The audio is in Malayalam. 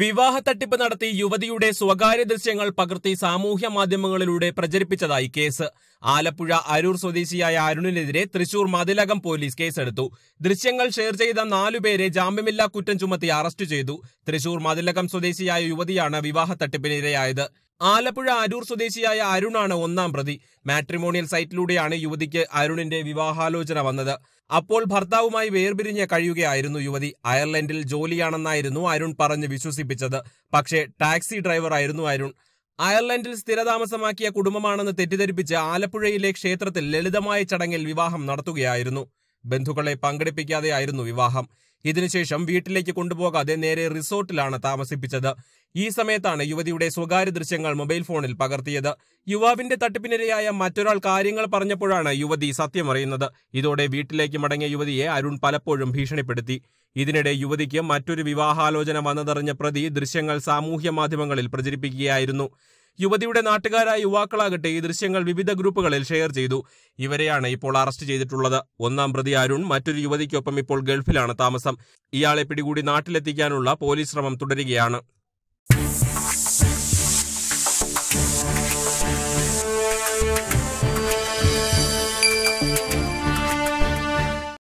വിവാഹ തട്ടിപ്പ് നടത്തി യുവതിയുടെ സ്വകാര്യ ദൃശ്യങ്ങൾ പകർത്തി സാമൂഹ്യ മാധ്യമങ്ങളിലൂടെ പ്രചരിപ്പിച്ചതായി കേസ് ആലപ്പുഴ അരൂർ സ്വദേശിയായ അരുണിനെതിരെ തൃശൂർ മതിലകം പോലീസ് കേസെടുത്തു ദൃശ്യങ്ങൾ ഷെയർ ചെയ്ത നാലുപേരെ ജാമ്യമില്ലാ കുറ്റം ചുമത്തി അറസ്റ്റ് ചെയ്തു തൃശൂർ മതിലകം സ്വദേശിയായ യുവതിയാണ് വിവാഹ തട്ടിപ്പിനിരയായത് ആലപ്പുഴ അരൂർ സ്വദേശിയായ അരുണാണ് ഒന്നാം പ്രതി മാട്രിമോണിയൽ സൈറ്റിലൂടെയാണ് യുവതിക്ക് അരുണിന്റെ വിവാഹാലോചന വന്നത് അപ്പോൾ ഭർത്താവുമായി വേർപിരിഞ്ഞ് കഴിയുകയായിരുന്നു യുവതി അയർലൻഡിൽ ജോലിയാണെന്നായിരുന്നു അരുൺ പറഞ്ഞ് വിശ്വസിപ്പിച്ചത് പക്ഷേ ടാക്സി ഡ്രൈവറായിരുന്നു അരുൺ അയർലൻഡിൽ സ്ഥിരതാമസമാക്കിയ കുടുംബമാണെന്ന് തെറ്റിദ്ധരിപ്പിച്ച് ആലപ്പുഴയിലെ ക്ഷേത്രത്തിൽ ലളിതമായ ചടങ്ങിൽ വിവാഹം നടത്തുകയായിരുന്നു ബന്ധുക്കളെ പങ്കെടുപ്പിക്കാതെയായിരുന്നു വിവാഹം ഇതിനുശേഷം വീട്ടിലേക്ക് കൊണ്ടുപോകാതെ നേരെ റിസോർട്ടിലാണ് താമസിപ്പിച്ചത് ഈ സമയത്താണ് യുവതിയുടെ സ്വകാര്യ ദൃശ്യങ്ങൾ മൊബൈൽ ഫോണിൽ പകർത്തിയത് യുവാവിന്റെ തട്ടിപ്പിനിരയായ മറ്റൊരാൾ കാര്യങ്ങൾ പറഞ്ഞപ്പോഴാണ് യുവതി സത്യമറിയുന്നത് ഇതോടെ വീട്ടിലേക്ക് മടങ്ങിയ യുവതിയെ അരുൺ പലപ്പോഴും ഭീഷണിപ്പെടുത്തി ഇതിനിടെ യുവതിക്ക് മറ്റൊരു വിവാഹാലോചന വന്നതറിഞ്ഞ പ്രതി ദൃശ്യങ്ങൾ സാമൂഹ്യ മാധ്യമങ്ങളിൽ പ്രചരിപ്പിക്കുകയായിരുന്നു യുവതിയുടെ നാട്ടുകാരായ യുവാക്കളാകട്ടെ ഈ ദൃശ്യങ്ങൾ വിവിധ ഗ്രൂപ്പുകളിൽ ഷെയർ ചെയ്തു ഇവരെയാണ് ഇപ്പോൾ അറസ്റ്റ് ചെയ്തിട്ടുള്ളത് ഒന്നാം പ്രതി അരുൺ മറ്റൊരു യുവതിക്കൊപ്പം ഇപ്പോൾ ഗൾഫിലാണ് താമസം ഇയാളെ പിടികൂടി നാട്ടിലെത്തിക്കാനുള്ള പോലീസ് ശ്രമം തുടരുകയാണ്